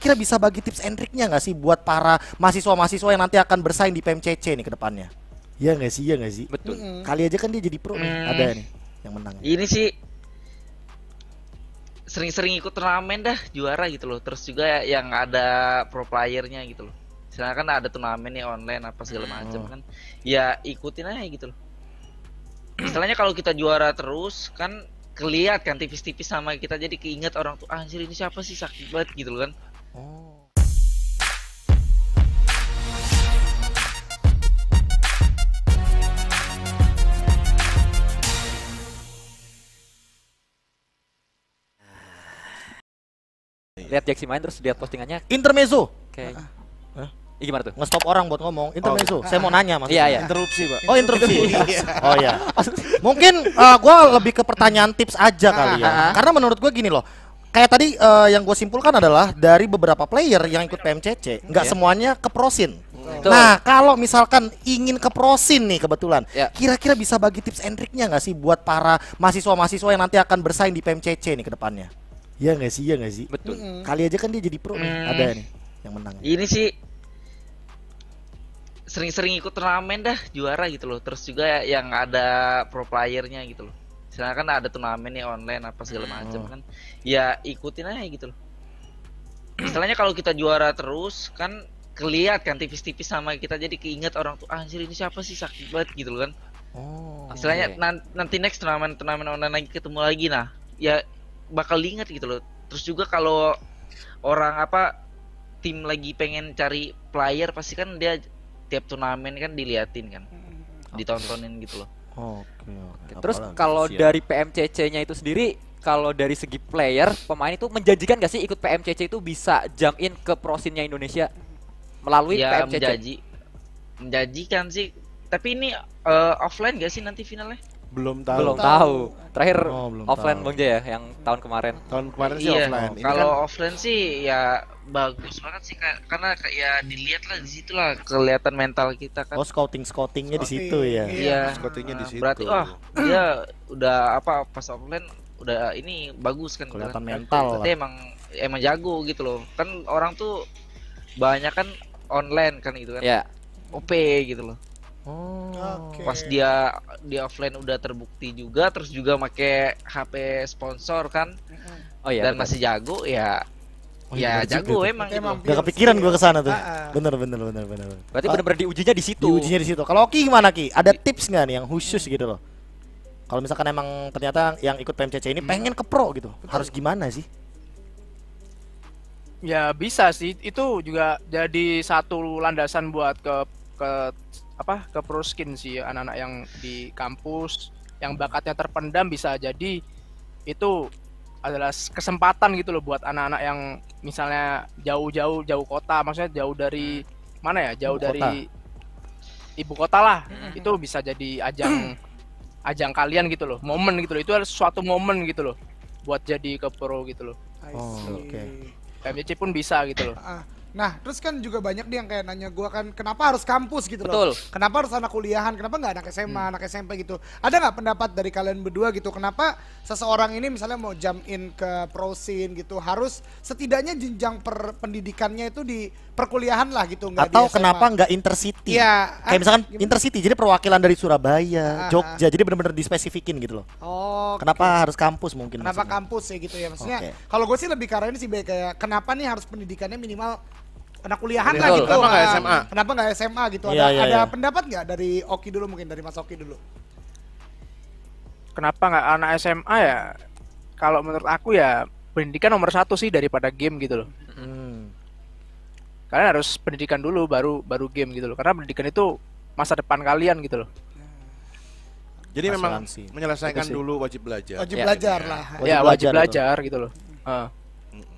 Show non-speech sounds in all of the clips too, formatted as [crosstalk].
kira bisa bagi tips and triknya nggak sih buat para mahasiswa-mahasiswa yang nanti akan bersaing di PMCC nih ke depannya? Iya nggak sih, iya nggak sih. Betul. Mm. Kali aja kan dia jadi pro mm. nih, ada nih yang menang. Ini sih sering-sering ikut turnamen dah juara gitu loh. Terus juga yang ada pro playernya gitu loh. Misalnya kan ada turnamen nih online apa segala mm. macam hmm. kan. Ya ikutin aja gitu loh. Misalnya kalau kita juara terus kan kelihatan kan tipis-tipis sama kita jadi keinget orang tuh ah, anjir ini siapa sih sakit banget gitu loh kan Oh. Lihat Jaxi main terus lihat postingannya. Intermezzo. Oke. Okay. Huh? Ah. gimana tuh? Ngestop orang buat ngomong. Intermezzo. Oh, Saya mau nanya maksudnya. Iya, iya. Interupsi, Pak. Oh, interupsi. [laughs] Iya. oh iya. Mungkin uh, gua lebih ke pertanyaan tips aja kali ya. Ah, ah, Karena menurut gua gini loh kayak tadi uh, yang gue simpulkan adalah dari beberapa player yang ikut PMCC nggak yeah. semuanya ke prosin. Betul. Nah, kalau misalkan ingin ke prosin nih kebetulan, ya. kira-kira yeah. bisa bagi tips and triknya nggak sih buat para mahasiswa-mahasiswa yang nanti akan bersaing di PMCC nih kedepannya? Iya nggak sih, iya nggak sih. Betul. Mm. Kali aja kan dia jadi pro mm. nih, ada nih yang menang. Ini sih sering-sering ikut turnamen dah juara gitu loh. Terus juga yang ada pro playernya gitu loh misalnya kan ada turnamen nih online apa segala hmm. macam kan ya ikutin aja gitu loh misalnya kalau kita juara terus kan kelihatan tipis-tipis sama kita jadi keinget orang tuh ah, anjir ini siapa sih sakit banget gitu loh kan oh istilahnya okay. nanti, nanti next turnamen turnamen online lagi ketemu lagi nah ya bakal inget gitu loh terus juga kalau orang apa tim lagi pengen cari player pasti kan dia tiap turnamen kan diliatin kan hmm. ditontonin gitu loh Oke, oke. Terus kalau dari PMCC-nya itu sendiri kalau dari segi player pemain itu menjanjikan gak sih ikut PMCC itu bisa jump in ke prosinnya Indonesia melalui ya, PMCC? Menjanji, menjanjikan sih. Tapi ini uh, offline gak sih nanti finalnya? Belum tahu. Belum tahu. Terakhir oh, belum offline tahu. Bang Jaya ya, yang tahun kemarin. Tahun kemarin sih iya, offline. Kalau kan... offline sih ya bagus banget sih karena ya dilihat lah di situlah kelihatan mental kita kan. Oh, scouting scoutingnya di situ ya. Iya. iya. Scoutingnya di situ. Berarti oh, dia udah apa pas offline udah ini bagus kan kelihatan kan? mental. Berarti lah. emang emang jago gitu loh. Kan orang tuh banyak kan online kan gitu kan. Iya. Yeah. OP gitu loh. Oh. Okay. Pas dia di offline udah terbukti juga, terus juga make HP sponsor kan. Oh iya. Dan betul. masih jago ya. Oh, iya, ya jago itu. emang. Emang gitu. gak kepikiran gue kesana tuh. Ah, ah. Bener bener bener bener. Berarti ah. bener-bener diujinya di situ. Diujinya di situ. Kalau Ki gimana Ki? Ada tips nggak nih yang khusus gitu loh? Kalau misalkan emang ternyata yang ikut PMCC ini hmm. pengen ke pro gitu, Betul. harus gimana sih? Ya bisa sih, itu juga jadi satu landasan buat ke ke apa ke proskin sih anak-anak yang di kampus yang bakatnya terpendam bisa jadi itu adalah kesempatan gitu loh buat anak-anak yang misalnya jauh-jauh jauh kota maksudnya jauh dari hmm. mana ya jauh ibu dari kota. ibu kota lah hmm. itu bisa jadi ajang [clears throat] ajang kalian gitu loh momen gitu loh itu adalah suatu momen gitu loh buat jadi ke pro gitu loh oh, oke okay. MJC pun bisa gitu loh ah, Nah, terus kan juga banyak dia yang kayak nanya gue kan kenapa harus kampus gitu Betul. loh. Kenapa harus anak kuliahan, kenapa nggak anak SMA, hmm. anak SMP gitu. Ada nggak pendapat dari kalian berdua gitu, kenapa seseorang ini misalnya mau jam in ke prosin gitu, harus setidaknya jenjang per pendidikannya itu di perkuliahan lah gitu. Gak Atau kenapa nggak intercity. Ya, kayak ah, misalkan gimana? intercity, jadi perwakilan dari Surabaya, ah, ah. Jogja, ah. jadi benar bener dispesifikin gitu loh. Oh, kenapa harus kampus mungkin. Kenapa maksudnya. kampus ya gitu ya, maksudnya okay. kalau gue sih lebih karena ini sih kayak kenapa nih harus pendidikannya minimal anak kuliahan Betul. lah gitu. Kenapa nggak nah, SMA? Kenapa nggak SMA gitu? Ada, ya, ya, ada ya. pendapat nggak dari Oki dulu mungkin dari Mas Oki dulu? Kenapa nggak anak SMA ya? Kalau menurut aku ya pendidikan nomor satu sih daripada game gitu loh. Hmm. Kalian harus pendidikan dulu baru baru game gitu loh. Karena pendidikan itu masa depan kalian gitu loh. Jadi Masalah memang menyelesaikan dulu wajib belajar. Wajib ya. belajar iya. lah. Iya, wajib ya wajib belajar, belajar gitu loh. Uh,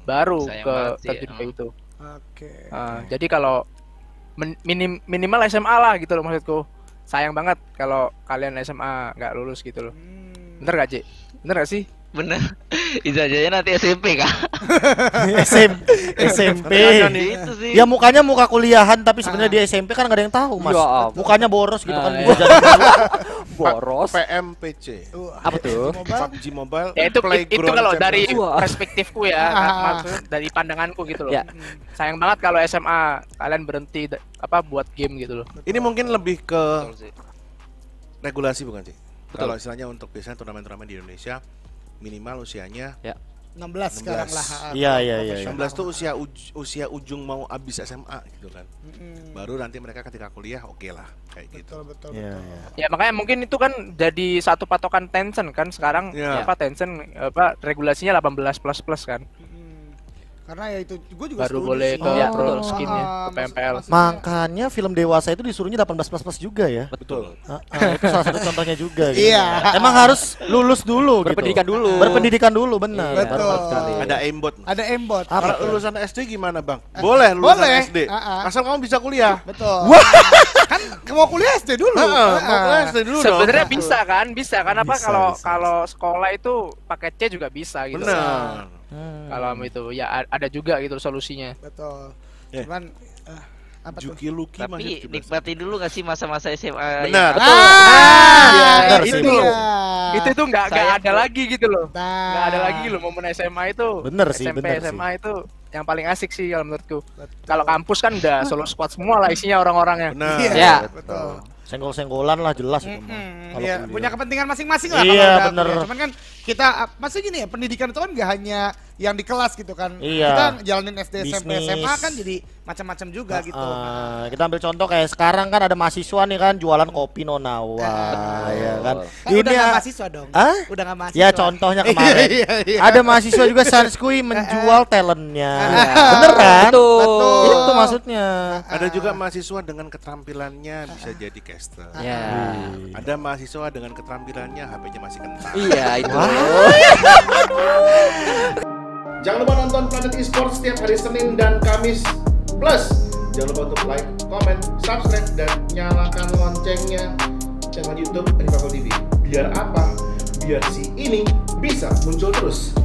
baru Sayang ke ke ya. itu. Oke. Ah, okay. Uh, jadi kalau minim minimal SMA lah gitu loh maksudku. Sayang banget kalau kalian SMA nggak lulus gitu loh. Hmm. Bener gak, Cik? Bener gak sih? bener [laughs] aja ya, nanti SMP kak SMP [laughs] SMP itu sih. ya mukanya muka kuliahan tapi sebenarnya ah. di SMP kan nggak ada yang tahu mas ya mukanya boros gitu nah, kan iya. [laughs] boros PMPC apa tuh PUBG Mobile ya, itu itu kalau dari perspektifku ya dari pandanganku gitu loh hmm. sayang banget kalau SMA kalian berhenti apa buat game gitu loh ini mungkin lebih ke regulasi bukan sih kalau istilahnya untuk biasanya turnamen-turnamen di Indonesia minimal usianya ya. 16, 16 sekarang lah. Ah, iya, iya, iya iya iya. 16 ya. tuh usia uj usia ujung mau abis SMA gitu kan. mm Baru nanti mereka ketika kuliah oke okay lah kayak betul, gitu. Betul Ya, betul. Ya. Ya makanya mungkin itu kan jadi satu patokan tension kan sekarang ya. apa tension apa regulasinya 18 plus plus kan. mm karena ya itu gue juga baru boleh ke iya, ya, pro ah, skinnya ke PMPL makanya film dewasa itu disuruhnya 18 plus plus juga ya betul uh, uh, itu salah satu contohnya juga gitu. iya emang harus lulus dulu gitu. berpendidikan gitu. dulu berpendidikan dulu benar iya, betul ada embot ada embot kalau lulusan SD gimana bang eh, boleh lulusan boleh. SD uh -uh. asal kamu bisa kuliah betul [laughs] mau kuliah SD dulu. Heeh, mau kuliah SD dulu. Sebenarnya bisa kan? Bisa kan apa kalau kalau sekolah itu pakai C juga bisa gitu. Benar. Hmm. Kalau itu ya ada juga gitu solusinya. Betul. Yeah. Cuman uh, apa Juki Luki Tapi nikmati dulu gak sih masa-masa SMA Benar ya. ah, ya, itu, sih. itu tuh nggak ada lagi gitu loh nggak ada lagi loh momen SMA itu sih, SMP sih, SMA itu yang paling asik sih kalau menurutku. Kalau kampus kan udah solo squad semua lah isinya orang-orangnya. Benar. Iya. Ya. Betul. Senggol-senggolan lah jelas mm -hmm. itu. Iya, punya kepentingan masing-masing lah Iya, benar. Cuman kan kita maksudnya gini ya, pendidikan itu kan gak hanya yang di kelas gitu kan. Iya. Kita jalanin SD, SMP, SMA kan jadi macam-macam juga uh, gitu. Uh, kita ambil contoh kayak sekarang kan ada mahasiswa nih kan jualan kopi Wah, uh, ya kan. kan Ini udah gak mahasiswa dong. Huh? Udah gak ya, mahasiswa. Ya contohnya [laughs] iya, kemarin. Iya, iya. ada mahasiswa juga Sanskui [laughs] menjual talentnya. Ah. bener kan? Betul. Betul. Itu maksudnya. Ada juga mahasiswa dengan keterampilannya bisa jadi caster. Iya. Yeah. Ada mahasiswa dengan keterampilannya HP-nya masih kentang. Iya itu. [laughs] Jangan lupa nonton Planet Esports setiap hari Senin dan Kamis. Plus, jangan lupa untuk like, comment, subscribe, dan nyalakan loncengnya channel YouTube Rivago TV. Biar apa? Biar si ini bisa muncul terus.